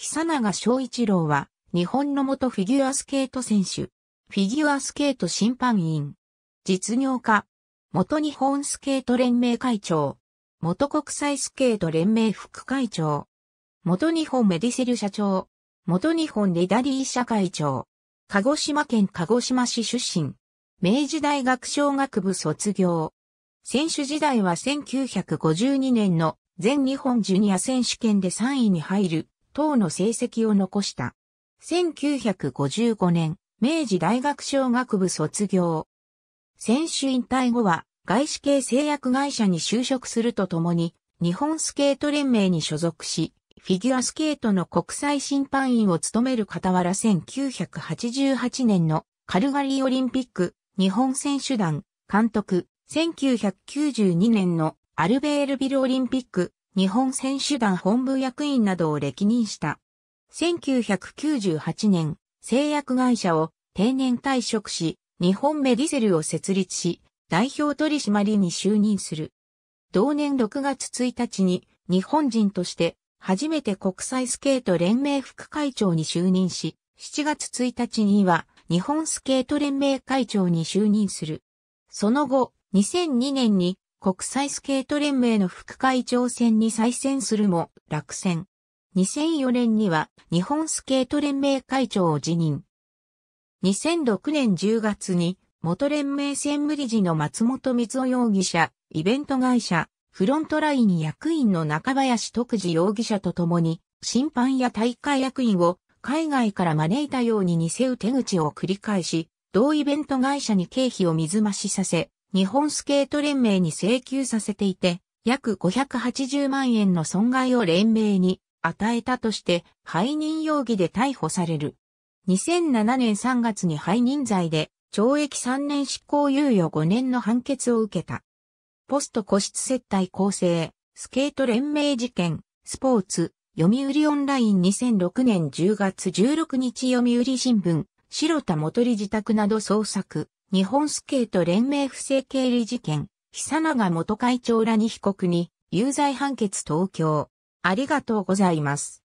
久永昭一郎は、日本の元フィギュアスケート選手、フィギュアスケート審判員、実業家、元日本スケート連盟会長、元国際スケート連盟副会長、元日本メディセル社長、元日本レダリー社会長、鹿児島県鹿児島市出身、明治大学小学部卒業。選手時代は1952年の全日本ジュニア選手権で3位に入る等の成績を残した。1955年、明治大学小学部卒業。選手引退後は、外資系製薬会社に就職するとともに、日本スケート連盟に所属し、フィギュアスケートの国際審判員を務める傍ら1988年のカルガリーオリンピック日本選手団監督1992年のアルベールビルオリンピック日本選手団本部役員などを歴任した。1998年、製薬会社を定年退職し、日本メディセルを設立し、代表取締に就任する。同年6月1日に日本人として初めて国際スケート連盟副会長に就任し、7月1日には日本スケート連盟会長に就任する。その後、2002年に国際スケート連盟の副会長選に再選するも落選。2004年には日本スケート連盟会長を辞任。2006年10月に元連盟専務理事の松本光雄容疑者、イベント会社、フロントライン役員の中林徳次容疑者と共に審判や大会役員を海外から招いたように偽う手口を繰り返し、同イベント会社に経費を水増しさせ、日本スケート連盟に請求させていて、約580万円の損害を連盟に与えたとして背任容疑で逮捕される。2007年3月に背任罪で懲役3年執行猶予5年の判決を受けた。ポスト個室接待構成、スケート連盟事件、スポーツ、読売オンライン2006年10月16日読売新聞、白田元理自宅など捜索。日本スケート連盟不正経理事件、久永元会長らに被告に、有罪判決東京。ありがとうございます。